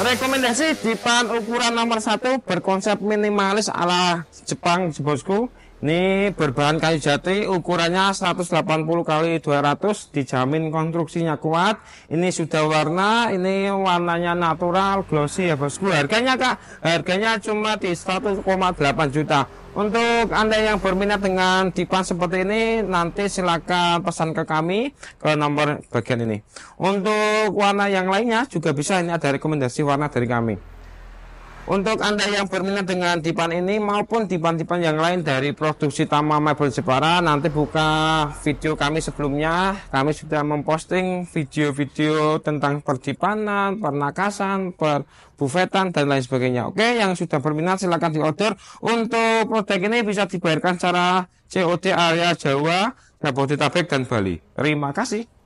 rekomendasi dipan ukuran nomor satu berkonsep minimalis ala Jepang bosku ini berbahan kayu jati, ukurannya 180 kali 200, dijamin konstruksinya kuat. Ini sudah warna, ini warnanya natural, glossy ya bosku. Harganya kak, harganya cuma di 1,8 juta. Untuk Anda yang berminat dengan tipe seperti ini, nanti silakan pesan ke kami ke nomor bagian ini. Untuk warna yang lainnya juga bisa, ini ada rekomendasi warna dari kami. Untuk Anda yang berminat dengan dipan ini maupun dipan-dipan yang lain dari produksi Tama Mebel Jepara, nanti buka video kami sebelumnya. Kami sudah memposting video-video tentang perdipanan, pernakasan, perbufetan, dan lain sebagainya. Oke, yang sudah berminat silahkan diorder. Untuk produk ini bisa dibayarkan secara COD area Jawa, Jabodetabek, dan Bali. Terima kasih.